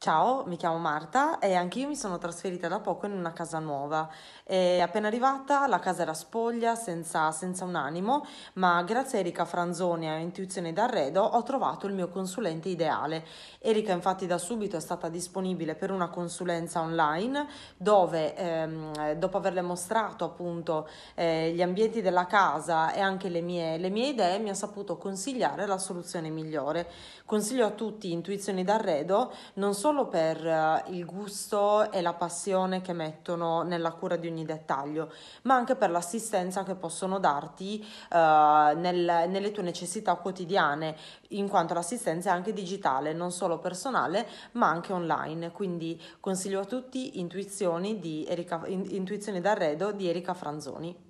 Ciao, mi chiamo Marta e anch'io mi sono trasferita da poco in una casa nuova. E appena arrivata la casa era spoglia, senza, senza un animo, ma grazie a Erika Franzoni e a Intuizione d'Arredo ho trovato il mio consulente ideale. Erika infatti da subito è stata disponibile per una consulenza online dove ehm, dopo averle mostrato appunto eh, gli ambienti della casa e anche le mie, le mie idee mi ha saputo consigliare la soluzione migliore. Consiglio a tutti Intuizioni d'Arredo non solo solo per eh, il gusto e la passione che mettono nella cura di ogni dettaglio, ma anche per l'assistenza che possono darti eh, nel, nelle tue necessità quotidiane, in quanto l'assistenza è anche digitale, non solo personale, ma anche online. Quindi consiglio a tutti Intuizioni, di Erika, Intuizioni d'arredo di Erika Franzoni.